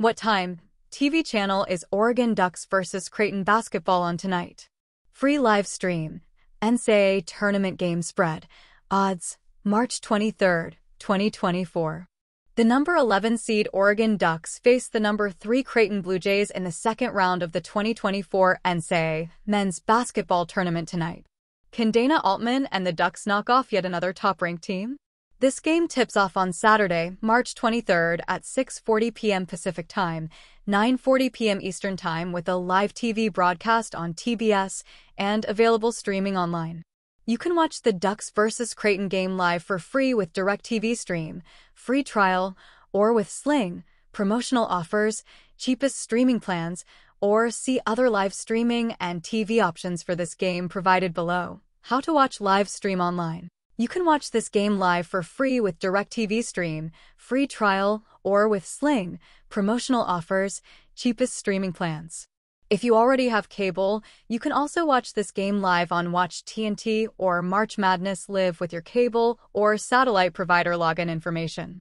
What time? TV channel is Oregon Ducks versus Creighton basketball on tonight. Free live stream. NCAA tournament game spread. Odds, March 23, 2024. The number 11 seed Oregon Ducks face the number 3 Creighton Blue Jays in the second round of the 2024 NCAA men's basketball tournament tonight. Can Dana Altman and the Ducks knock off yet another top-ranked team? This game tips off on Saturday, March 23rd at 6:40 p.m. Pacific Time, 9:40 p.m. Eastern Time with a live TV broadcast on TBS and available streaming online. You can watch the Ducks vs Creighton game live for free with DirecTV Stream, free trial, or with Sling, promotional offers, cheapest streaming plans, or see other live streaming and TV options for this game provided below. How to watch live stream online. You can watch this game live for free with DirecTV Stream, free trial, or with Sling, promotional offers, cheapest streaming plans. If you already have cable, you can also watch this game live on Watch TNT or March Madness Live with your cable or satellite provider login information.